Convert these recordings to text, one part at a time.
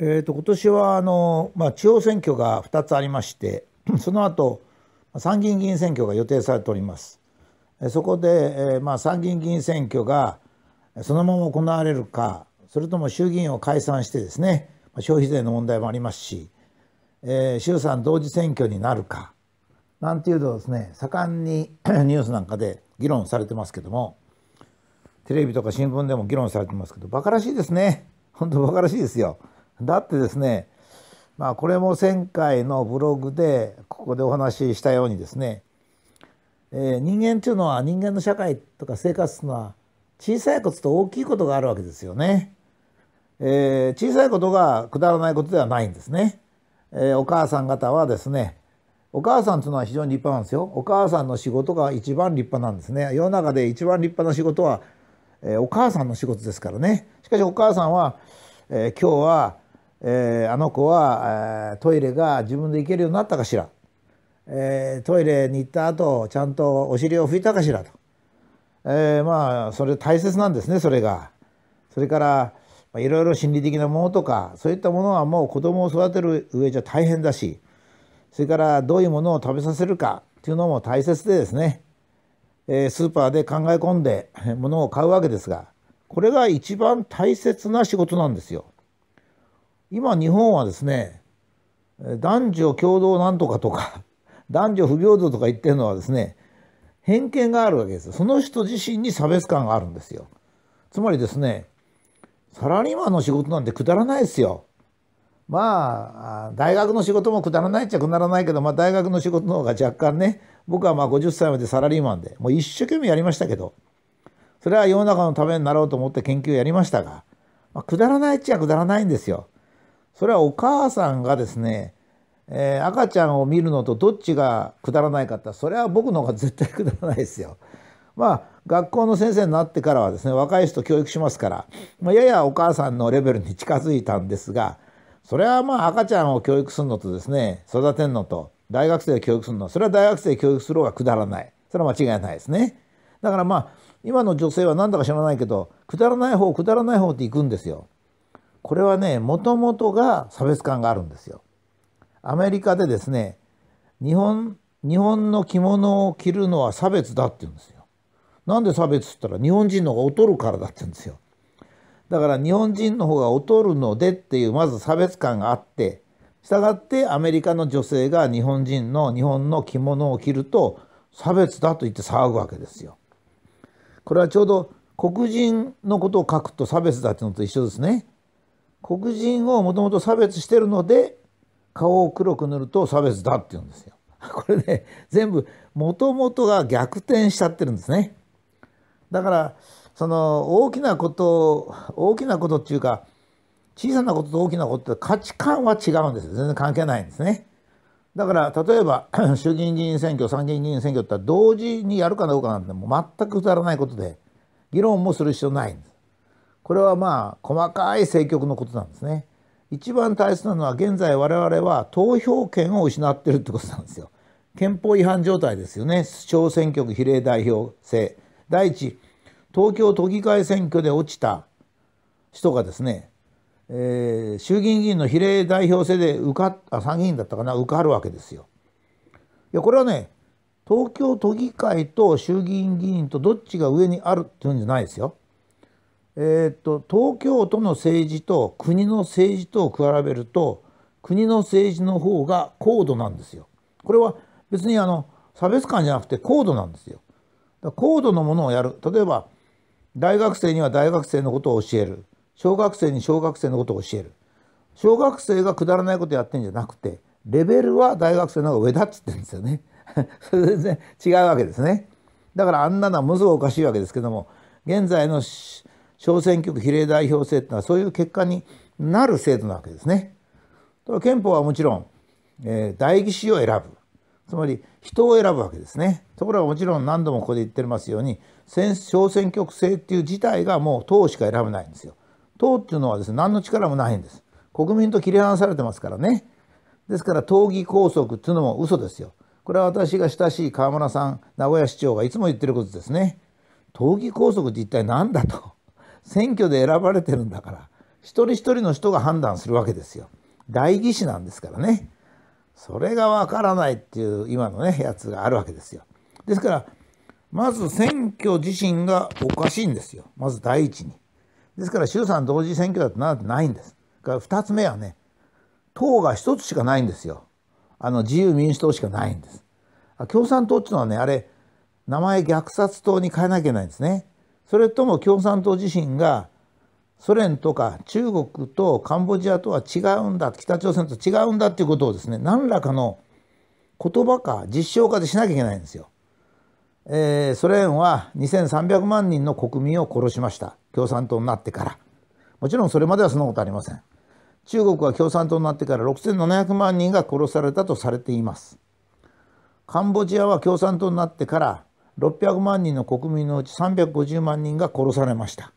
えーと、今年はあの、まあ、地方選挙が2つありまして その後参議院議員選挙が予定されておりますそこで、えー、まあ、参議院議員選挙がそのまま行われるかそれとも衆議院を解散してですね消費税の問題もありますし、えー、衆参同時選挙になるかなんていうのをですね盛んに ニュースなんかで議論されてますけどもテレビとか新聞でも議論されてますけどバカらしいですね本当バカらしいですよ。だってですねまあこれも前回のブログでここでお話ししたようにですね、えー、人間っていうのは人間の社会とか生活っていうのは小さいことと大きいことがあるわけですよね。えー、小さいことがくだらないことではないんですね。えー、お母さん方はですねお母さんというのは非常に立派なんですよ。お母さんの仕事が一番立派なんですね。世の中で一番立派な仕事は、えー、お母さんの仕事ですからね。しかしお母さんは、えー、今日はえー、あの子は、えー、トイレが自分で行けるようになったかしら、えー、トイレに行った後ちゃんとお尻を拭いたかしらと、えー、まあそれ大切なんですねそれが。それからいろいろ心理的なものとかそういったものはもう子供を育てる上じゃ大変だしそれからどういうものを食べさせるかっていうのも大切でですね、えー、スーパーで考え込んでものを買うわけですがこれが一番大切な仕事なんですよ。今日本はですね男女共同なんとかとか 男女不平等とか言ってるのはですね偏見があるわけですその人自身に差別感があるんですよつまりですねサラリーマンの仕事なんてくだらないですよまあ大学の仕事もくだらないっちゃくだらないけど、まあ、大学の仕事の方が若干ね僕はまあ50歳までサラリーマンでもう一生懸命やりましたけどそれは世の中のためになろうと思って研究やりましたが、まあ、くだらないっちゃくだらないんですよそれはお母さんがですね、えー、赤ちゃんを見るのとどっちがくだらないかってそれは僕の方が絶対くだらないですよ。まあ学校の先生になってからはですね若い人教育しますから、まあ、ややお母さんのレベルに近づいたんですがそれはまあ赤ちゃんを教育するのとですね育てるのと大学生を教育するのそれは大学生教育する方がくだらないそれは間違いないですね。だからまあ今の女性は何だか知らないけどくだらない方くだらない方って行くんですよ。これはねもともとが差別感があるんですよ。アメリカでですね日本日本の着物を着るのは差別だって言うんですよ。なんで差別っったら日本人の方が劣るからだって言うんですよ。だから日本人の方が劣るのでっていうまず差別感があってしたがってアメリカの女性が日本人の日本の着物を着ると差別だと言って騒ぐわけですよ。これはちょうど黒人のことを書くと差別だっていうのと一緒ですね。黒人をもともと差別してるので顔を黒く塗ると差別だって言うんですよ。これね全部もともとが逆転しちゃってるんですね。だからその大きなこと大きなことっていうか小さなことと大きなことって価値観は違うんですよ全然関係ないんですね。だから例えば 衆議院議員選挙参議院議員選挙って同時にやるかどうかなんてもう全くくだらないことで議論もする必要ないんです。これはまあ細かい政局のことなんですね。一番大切なのは現在我々は投票権を失ってるってことなんですよ。憲法違反状態ですよね。小選挙区比例代表制。第一、東京都議会選挙で落ちた人がですね、えー、衆議院議員の比例代表制で受かっあ参議院だったかな受かるわけですよ。いやこれはね東京都議会と衆議院議員とどっちが上にあるっていうんじゃないですよ。えー、っと東京都の政治と国の政治とを比べると国の政治の方が高度なんですよ。これは別にあの差別感じゃなくて高度なんですよ。高度のものをやる例えば大学生には大学生のことを教える小学生に小学生のことを教える小学生がくだらないことやってんじゃなくてレベルは大学生の方が上だっつってんですよね。それ全然違うわけですね。だからあんなのはむずおかしいわけですけども現在の小選挙区比例代表制というのはそういう結果になる制度なわけですね。憲法はもちろん、えー、代議士を選ぶつまり人を選ぶわけですね。ところがもちろん何度もここで言ってますように小選挙区制っていう自体がもう党しか選べないんですよ。党っていうのはですね何の力もないんです。国民と切り離されてますからね。ですから党議拘束っていうのも嘘ですよ。これは私が親しい河村さん名古屋市長がいつも言ってることですね。党議拘束って一体何だと。選挙で選ばれてるんだから一人一人の人が判断するわけですよ代議士なんですからねそれがわからないっていう今のねやつがあるわけですよですからまず選挙自身がおかしいんですよまず第一にですから衆参同時選挙だとなんてないんですから2つ目はね党が1つしかないんですよあの自由民主党しかないんです共産党っていうのはねあれ名前虐殺党に変えなきゃいけないんですねそれとも共産党自身がソ連とか中国とカンボジアとは違うんだ北朝鮮と違うんだっていうことをですね何らかの言葉か実証化でしなきゃいけないんですよ。えー、ソ連は2300万人の国民を殺しました共産党になってからもちろんそれまではそんなことありません中国は共産党になってから6700万人が殺されたとされていますカンボジアは共産党になってから600万人の国民のうち350万人が殺されました、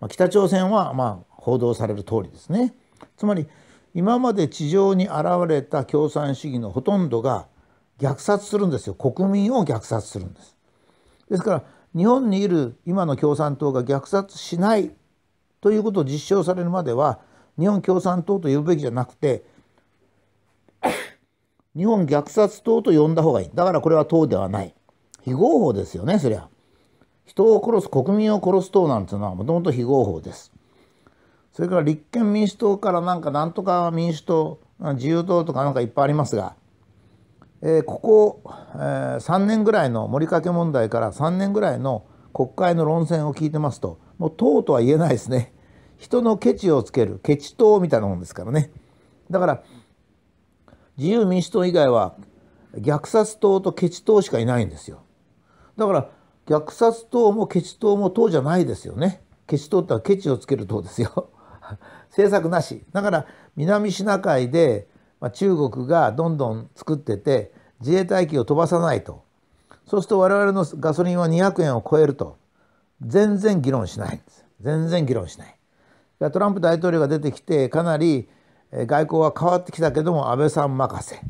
まあ、北朝鮮はまあ報道される通りですねつまり今まで地上に現れた共産主義のほとんどが虐殺するんですよ国民を虐殺するんですですから日本にいる今の共産党が虐殺しないということを実証されるまでは日本共産党と呼ぶべきじゃなくて日本虐殺党と呼んだ方がいいだからこれは党ではない非合法ですよね、そりゃ。人を殺す、国民を殺す党なんていうのはもともと非合法です。それから立憲民主党からなんかなんとか民主党、自由党とかなんかいっぱいありますが、えー、ここ、えー、3年ぐらいの盛りかけ問題から3年ぐらいの国会の論戦を聞いてますと、もう党とは言えないですね。人のケチをつける、ケチ党みたいなもんですからね。だから、自由民主党以外は虐殺党とケチ党しかいないんですよ。だから虐殺党もケチ党も党じゃないですよねケチ党ってのはケチをつける党ですよ 政策なしだから南シナ海で中国がどんどん作ってて自衛隊機を飛ばさないとそうすると我々のガソリンは200円を超えると全然議論しないんです全然議論しないトランプ大統領が出てきてかなり外交は変わってきたけども安倍さん任せ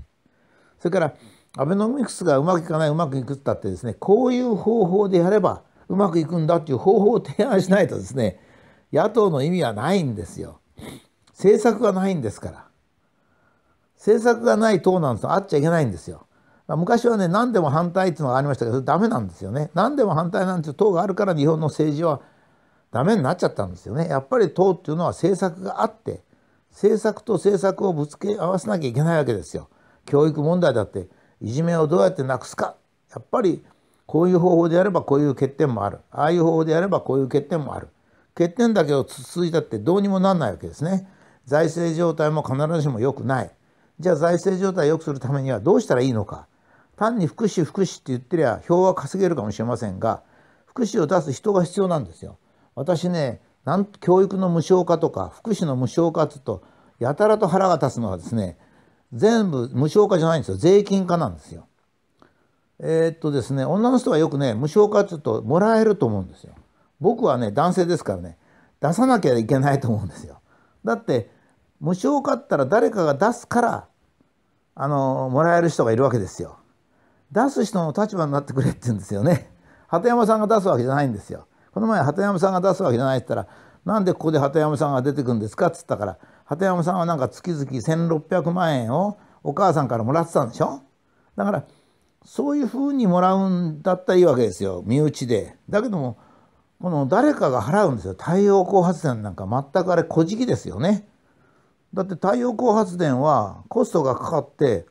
それからアベノミクスがうまくいかないうまくいくったってですねこういう方法でやればうまくいくんだっていう方法を提案しないとですね野党の意味はないんですよ。政策がないんですから。政策がない党なんですとあっちゃいけないんですよ。昔はね何でも反対っていうのがありましたけどダメなんですよね。何でも反対なんていう党があるから日本の政治はダメになっちゃったんですよね。やっぱり党っていうのは政策があって政策と政策をぶつけ合わせなきゃいけないわけですよ。教育問題だっていじめをどうやってなくすかやっぱりこういう方法でやればこういう欠点もあるああいう方法でやればこういう欠点もある欠点だけをつついたってどうにもなんないわけですね財政状態も必ずしも良くないじゃあ財政状態を良くするためにはどうしたらいいのか単に福祉福祉って言ってりゃ票は稼げるかもしれませんが福祉を出す人が必要なんですよ私ねなん教育の無償化とか福祉の無償化っつうとやたらと腹が立つのはですね全部無償化じゃないんですよ税金化なんですよ。えー、っとですね女の人はよくね無償化ちょっともらえると思うんですよ。僕はね男性ですからね出さなきゃいけないと思うんですよ。だって無償化ったら誰かが出すからあのもらえる人がいるわけですよ。出す人の立場になってくれって言うんですよね。鳩山さんが出すわけじゃないんですよ。この前鳩山さんが出すわけじゃないって言ったらなんでここで鳩山さんが出てくんですかって言ったから鳩山さんはなんか月々1,600万円をお母さんからもらってたんでしょだからそういうふうにもらうんだったらいいわけですよ身内で。だけどもこの誰かが払うんですよ太陽光発電なんか全くあれ小じきですよね。だって太陽光発電はコストがかかって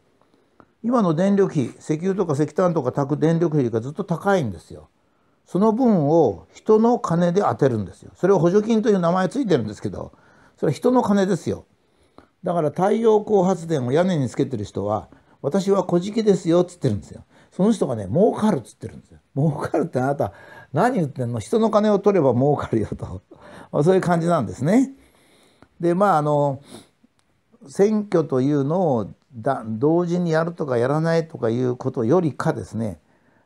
今の電力費石油とか石炭とか炊く電力費がずっと高いんですよ。その分を人の金で当てるんですよ。それを補助金という名前ついてるんですけどそれは人の金ですよ。だから太陽光発電を屋根につけてる人は、私は小じきですよっつってるんですよ。その人がね、儲かるっつってるんですよ。儲かるってあなた、何言ってんの人の金を取れば儲かるよと。そういう感じなんですね。で、まあ、あの、選挙というのをだ同時にやるとかやらないとかいうことよりかですね、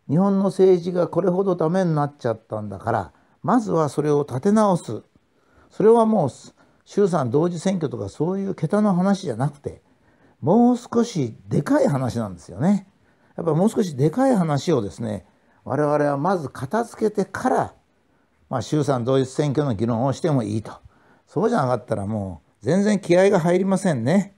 日本の政治がこれほどダメになっちゃったんだから、まずはそれを立て直す。それはもう衆参同時選挙とかそういう桁の話じゃなくてもう少しでかい話なんですよね。やっぱもう少しでかい話をですね我々はまず片付けてから、まあ、衆参同一選挙の議論をしてもいいとそうじゃなかったらもう全然気合が入りませんね。